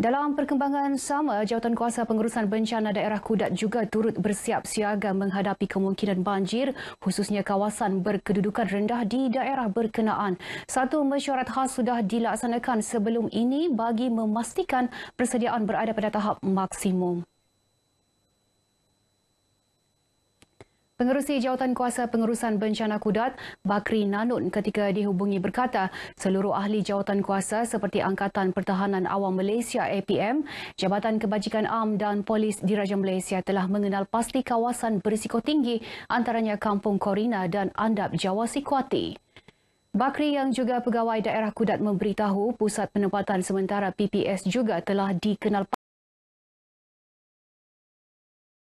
Dalam perkembangan sama, jawatan kuasa pengurusan bencana daerah Kudat juga turut bersiap siaga menghadapi kemungkinan banjir, khususnya kawasan berkedudukan rendah di daerah berkenaan. Satu mesyuarat khas sudah dilaksanakan sebelum ini bagi memastikan persediaan berada pada tahap maksimum. Pengerusi Jawatan Kuasa Pengurusan Bencana Kudat, Bakri Nanun ketika dihubungi berkata, seluruh ahli jawatan kuasa seperti Angkatan Pertahanan Awam Malaysia APM, Jabatan Kebajikan Am dan Polis Diraja Malaysia telah mengenal pasti kawasan berisiko tinggi antaranya Kampung Korina dan Andap Jawa Sikwati. Bakri yang juga pegawai daerah Kudat memberitahu pusat penempatan sementara PPS juga telah dikenal pasti.